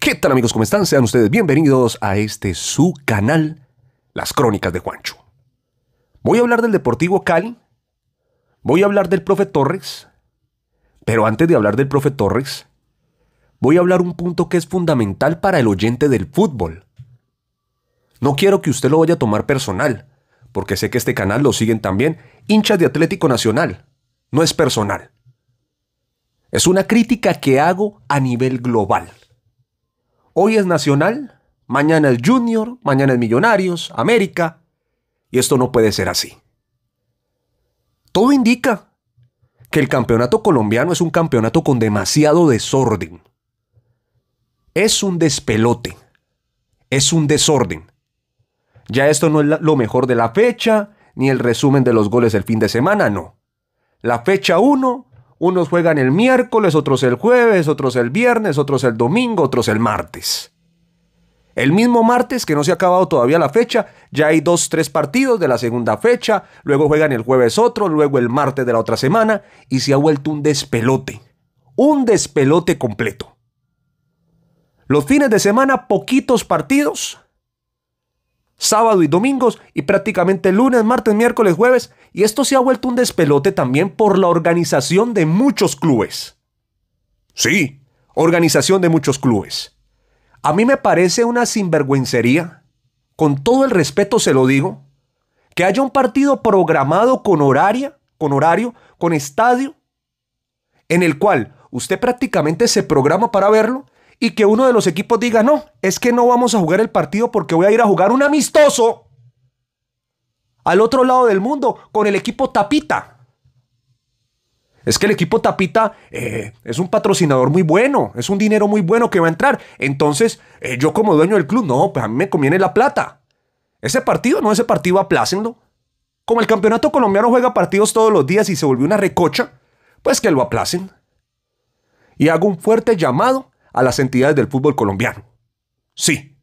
¿Qué tal amigos? ¿Cómo están? Sean ustedes bienvenidos a este su canal, Las Crónicas de Juancho. Voy a hablar del Deportivo Cali, voy a hablar del profe Torres, pero antes de hablar del profe Torres, voy a hablar un punto que es fundamental para el oyente del fútbol. No quiero que usted lo vaya a tomar personal, porque sé que este canal lo siguen también hinchas de Atlético Nacional. No es personal. Es una crítica que hago a nivel global. Hoy es Nacional, mañana es Junior, mañana es Millonarios, América. Y esto no puede ser así. Todo indica que el campeonato colombiano es un campeonato con demasiado desorden. Es un despelote. Es un desorden. Ya esto no es lo mejor de la fecha, ni el resumen de los goles del fin de semana, no. La fecha 1 unos juegan el miércoles, otros el jueves, otros el viernes, otros el domingo, otros el martes. El mismo martes, que no se ha acabado todavía la fecha, ya hay dos, tres partidos de la segunda fecha, luego juegan el jueves otro, luego el martes de la otra semana, y se ha vuelto un despelote. Un despelote completo. Los fines de semana, poquitos partidos, sábado y domingos y prácticamente lunes, martes, miércoles, jueves, y esto se ha vuelto un despelote también por la organización de muchos clubes. Sí, organización de muchos clubes. A mí me parece una sinvergüencería, con todo el respeto se lo digo, que haya un partido programado con horaria, con horario, con estadio, en el cual usted prácticamente se programa para verlo y que uno de los equipos diga, no, es que no vamos a jugar el partido porque voy a ir a jugar un amistoso al otro lado del mundo con el equipo Tapita. Es que el equipo Tapita eh, es un patrocinador muy bueno, es un dinero muy bueno que va a entrar. Entonces, eh, yo como dueño del club, no, pues a mí me conviene la plata. Ese partido, no, ese partido aplácenlo. Como el campeonato colombiano juega partidos todos los días y se volvió una recocha, pues que lo aplacen. Y hago un fuerte llamado a las entidades del fútbol colombiano. Sí,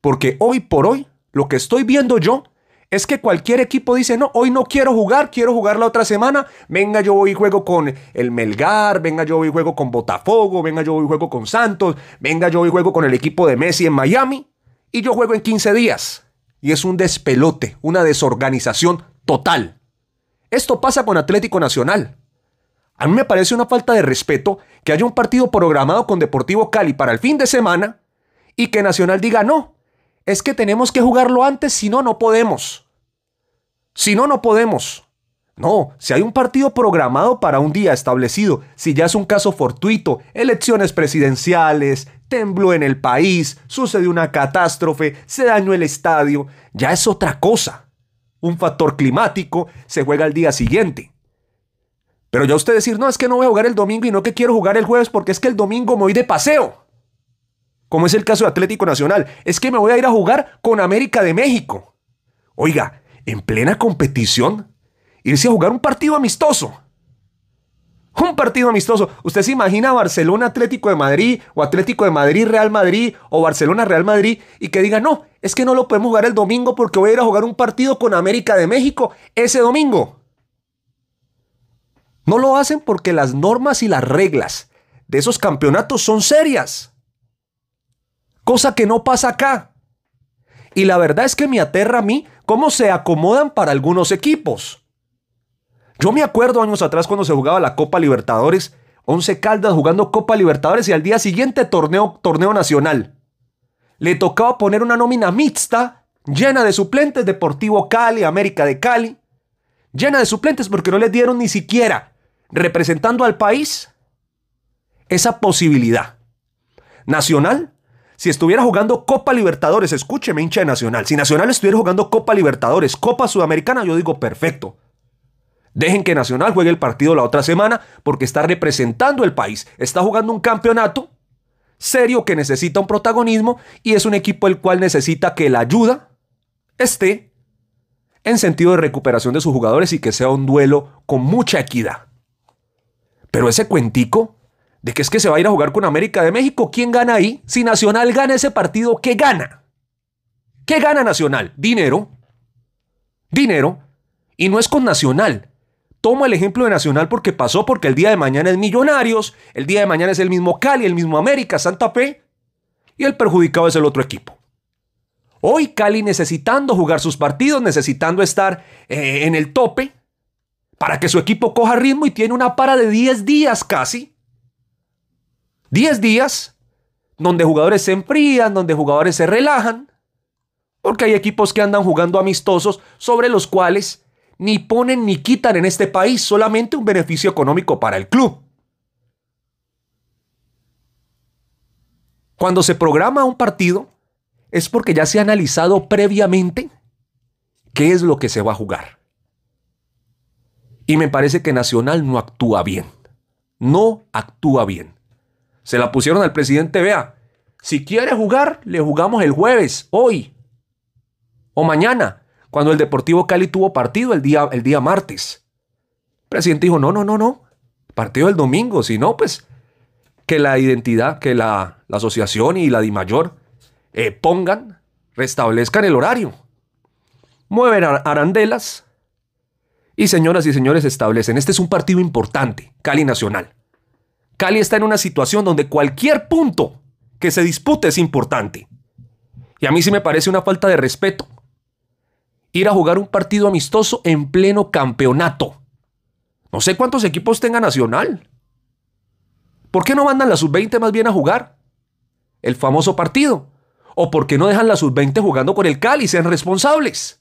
porque hoy por hoy lo que estoy viendo yo es que cualquier equipo dice, no, hoy no quiero jugar, quiero jugar la otra semana, venga yo voy y juego con el Melgar, venga yo voy y juego con Botafogo, venga yo voy y juego con Santos, venga yo voy y juego con el equipo de Messi en Miami, y yo juego en 15 días. Y es un despelote, una desorganización total. Esto pasa con Atlético Nacional. A mí me parece una falta de respeto que haya un partido programado con Deportivo Cali para el fin de semana y que Nacional diga, no, es que tenemos que jugarlo antes, si no, no podemos. Si no, no podemos. No, si hay un partido programado para un día establecido, si ya es un caso fortuito, elecciones presidenciales, tembló en el país, sucede una catástrofe, se dañó el estadio, ya es otra cosa. Un factor climático se juega al día siguiente. Pero ya usted decir, no, es que no voy a jugar el domingo y no que quiero jugar el jueves porque es que el domingo me voy de paseo. Como es el caso de Atlético Nacional, es que me voy a ir a jugar con América de México. Oiga, en plena competición, irse a jugar un partido amistoso. Un partido amistoso. ¿Usted se imagina Barcelona Atlético de Madrid o Atlético de Madrid Real Madrid o Barcelona Real Madrid y que diga, no, es que no lo podemos jugar el domingo porque voy a ir a jugar un partido con América de México ese domingo? No lo hacen porque las normas y las reglas de esos campeonatos son serias. Cosa que no pasa acá. Y la verdad es que me aterra a mí cómo se acomodan para algunos equipos. Yo me acuerdo años atrás cuando se jugaba la Copa Libertadores, Once Caldas jugando Copa Libertadores y al día siguiente torneo, torneo nacional. Le tocaba poner una nómina mixta, llena de suplentes, Deportivo Cali, América de Cali, llena de suplentes porque no les dieron ni siquiera representando al país esa posibilidad. Nacional, si estuviera jugando Copa Libertadores, escúcheme hincha de Nacional, si Nacional estuviera jugando Copa Libertadores, Copa Sudamericana, yo digo perfecto. Dejen que Nacional juegue el partido la otra semana porque está representando el país, está jugando un campeonato serio que necesita un protagonismo y es un equipo el cual necesita que la ayuda esté en sentido de recuperación de sus jugadores y que sea un duelo con mucha equidad. Pero ese cuentico de que es que se va a ir a jugar con América de México, ¿quién gana ahí? Si Nacional gana ese partido, ¿qué gana? ¿Qué gana Nacional? Dinero. Dinero. Y no es con Nacional. Tomo el ejemplo de Nacional porque pasó, porque el día de mañana es Millonarios, el día de mañana es el mismo Cali, el mismo América, Santa Fe, y el perjudicado es el otro equipo. Hoy Cali necesitando jugar sus partidos, necesitando estar eh, en el tope, para que su equipo coja ritmo y tiene una para de 10 días casi. 10 días donde jugadores se enfrían, donde jugadores se relajan, porque hay equipos que andan jugando amistosos sobre los cuales ni ponen ni quitan en este país, solamente un beneficio económico para el club. Cuando se programa un partido es porque ya se ha analizado previamente qué es lo que se va a jugar. Y me parece que Nacional no actúa bien. No actúa bien. Se la pusieron al presidente, vea, si quiere jugar, le jugamos el jueves, hoy o mañana, cuando el Deportivo Cali tuvo partido el día, el día martes. El presidente dijo, no, no, no, no, partido el domingo, si no, pues que la identidad, que la, asociación y la DIMAYOR mayor eh, pongan, restablezcan el horario. Mueven arandelas, y señoras y señores, establecen, este es un partido importante, Cali Nacional. Cali está en una situación donde cualquier punto que se dispute es importante. Y a mí sí me parece una falta de respeto ir a jugar un partido amistoso en pleno campeonato. No sé cuántos equipos tenga Nacional. ¿Por qué no mandan la sub-20 más bien a jugar? El famoso partido. ¿O por qué no dejan la sub-20 jugando con el Cali? Sean responsables.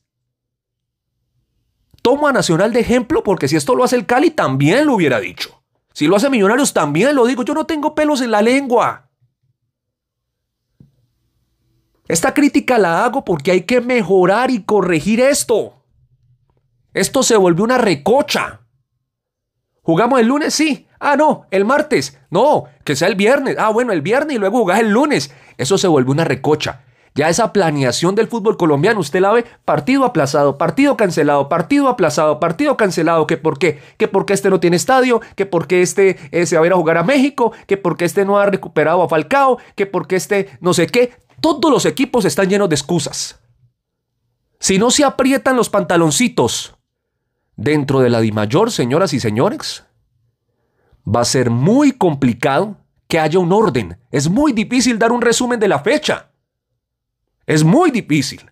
Tomo a Nacional de ejemplo porque si esto lo hace el Cali, también lo hubiera dicho. Si lo hace Millonarios, también lo digo. Yo no tengo pelos en la lengua. Esta crítica la hago porque hay que mejorar y corregir esto. Esto se volvió una recocha. ¿Jugamos el lunes? Sí. Ah, no, el martes. No, que sea el viernes. Ah, bueno, el viernes y luego jugás el lunes. Eso se volvió una recocha. Ya esa planeación del fútbol colombiano, usted la ve partido aplazado, partido cancelado, partido aplazado, partido cancelado, que por qué, que porque este no tiene estadio, que porque este eh, se va a ir a jugar a México, que porque este no ha recuperado a Falcao, que porque este no sé qué. Todos los equipos están llenos de excusas. Si no se aprietan los pantaloncitos dentro de la Dimayor, señoras y señores, va a ser muy complicado que haya un orden. Es muy difícil dar un resumen de la fecha. Es muy difícil.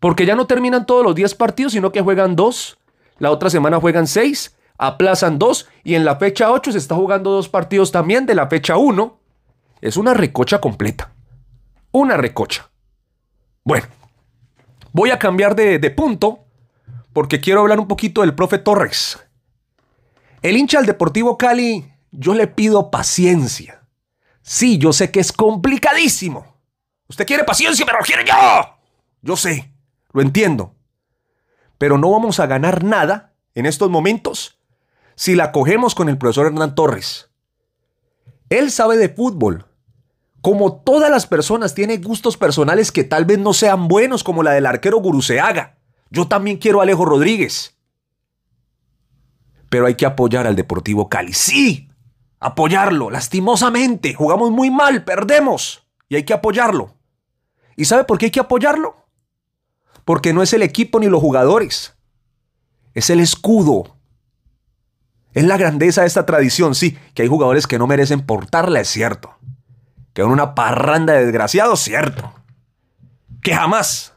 Porque ya no terminan todos los 10 partidos, sino que juegan dos. La otra semana juegan seis, aplazan dos. Y en la fecha 8 se está jugando dos partidos también de la fecha 1. Es una recocha completa. Una recocha. Bueno, voy a cambiar de, de punto porque quiero hablar un poquito del profe Torres. El hincha del Deportivo Cali, yo le pido paciencia. Sí, yo sé que es complicadísimo. Usted quiere paciencia, pero quiere yo. Yo sé, lo entiendo. Pero no vamos a ganar nada en estos momentos si la cogemos con el profesor Hernán Torres. Él sabe de fútbol. Como todas las personas, tiene gustos personales que tal vez no sean buenos, como la del arquero Guruseaga. Yo también quiero a Alejo Rodríguez. Pero hay que apoyar al Deportivo Cali. Sí, apoyarlo. Lastimosamente, jugamos muy mal, perdemos. Y hay que apoyarlo. ¿Y sabe por qué hay que apoyarlo? Porque no es el equipo ni los jugadores. Es el escudo. Es la grandeza de esta tradición, sí, que hay jugadores que no merecen portarla, es cierto. Que son una parranda de desgraciados, cierto. Que jamás,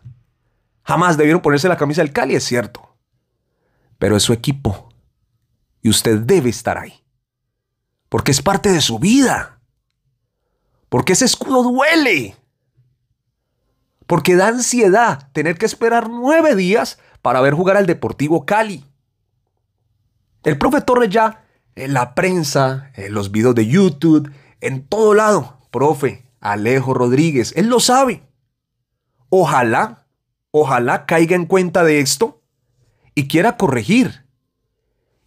jamás debieron ponerse la camisa del Cali, es cierto. Pero es su equipo. Y usted debe estar ahí. Porque es parte de su vida. Porque ese escudo duele porque da ansiedad tener que esperar nueve días para ver jugar al Deportivo Cali. El profe Torres ya en la prensa, en los videos de YouTube, en todo lado, profe Alejo Rodríguez, él lo sabe. Ojalá, ojalá caiga en cuenta de esto y quiera corregir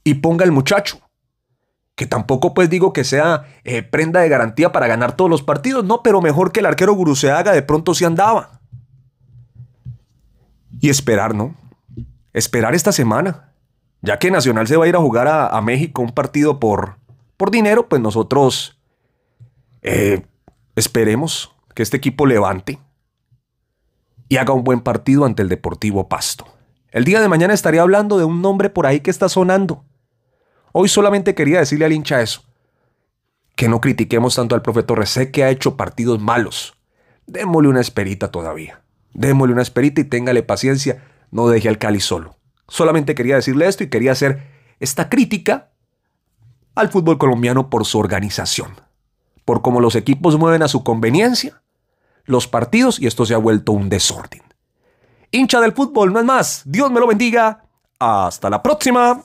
y ponga al muchacho. Que tampoco pues digo que sea eh, prenda de garantía para ganar todos los partidos, no, pero mejor que el arquero Guruseaga de pronto se andaba. Y esperar, ¿no? Esperar esta semana. Ya que Nacional se va a ir a jugar a, México un partido por, por dinero, pues nosotros eh, esperemos que este equipo levante y haga un buen partido ante el Deportivo Pasto. El día de mañana estaría hablando de un nombre por ahí que está sonando. Hoy solamente quería decirle al hincha eso. Que no critiquemos tanto al profe Torres. que ha hecho partidos malos. Démosle una esperita todavía. Démosle una esperita y téngale paciencia, no deje al Cali solo. Solamente quería decirle esto y quería hacer esta crítica al fútbol colombiano por su organización, por cómo los equipos mueven a su conveniencia los partidos y esto se ha vuelto un desorden. Hincha del fútbol, no es más. Dios me lo bendiga. Hasta la próxima.